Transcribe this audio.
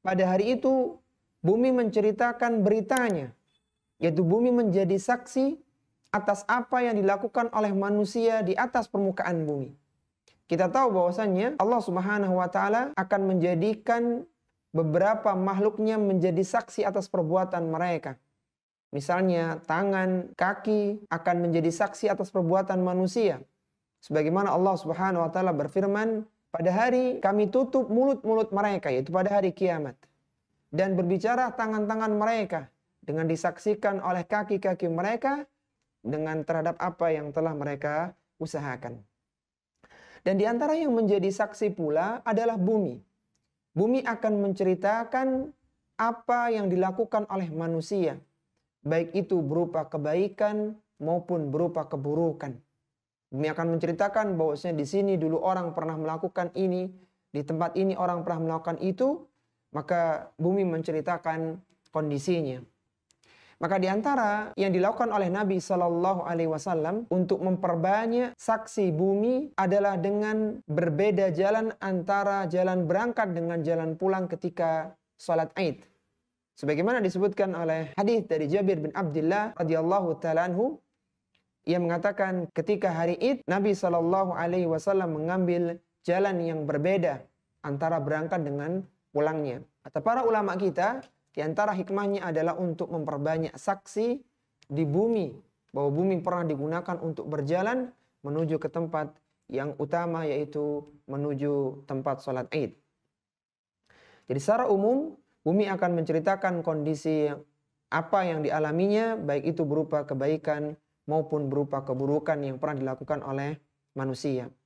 Pada hari itu bumi menceritakan beritanya, yaitu bumi menjadi saksi atas apa yang dilakukan oleh manusia di atas permukaan bumi. Kita tahu bahwasannya Allah Subhanahu wa taala akan menjadikan beberapa makhluknya menjadi saksi atas perbuatan mereka. Misalnya tangan, kaki akan menjadi saksi atas perbuatan manusia. Sebagaimana Allah Subhanahu wa taala berfirman, pada hari kami tutup mulut-mulut mereka, yaitu pada hari kiamat. Dan berbicara tangan-tangan mereka dengan disaksikan oleh kaki-kaki mereka dengan terhadap apa yang telah mereka usahakan. Dan di antara yang menjadi saksi pula adalah bumi. Bumi akan menceritakan apa yang dilakukan oleh manusia, baik itu berupa kebaikan maupun berupa keburukan. Kami akan menceritakan bahwasanya di sini dulu orang pernah melakukan ini, di tempat ini orang pernah melakukan itu, maka bumi menceritakan kondisinya. Maka di antara yang dilakukan oleh Nabi Shallallahu Alaihi Wasallam untuk memperbanyak saksi bumi adalah dengan berbeda jalan antara jalan berangkat dengan jalan pulang ketika sholat Id. Sebagaimana disebutkan oleh hadis dari Jabir bin Abdullah radhiyallahu taalaanhu ia mengatakan ketika hari Id Nabi Shallallahu Alaihi Wasallam mengambil jalan yang berbeda antara berangkat dengan pulangnya. Kata para ulama kita, di antara hikmahnya adalah untuk memperbanyak saksi di bumi bahwa bumi pernah digunakan untuk berjalan menuju ke tempat yang utama yaitu menuju tempat sholat Id. Jadi secara umum bumi akan menceritakan kondisi apa yang dialaminya baik itu berupa kebaikan maupun berupa keburukan yang pernah dilakukan oleh manusia.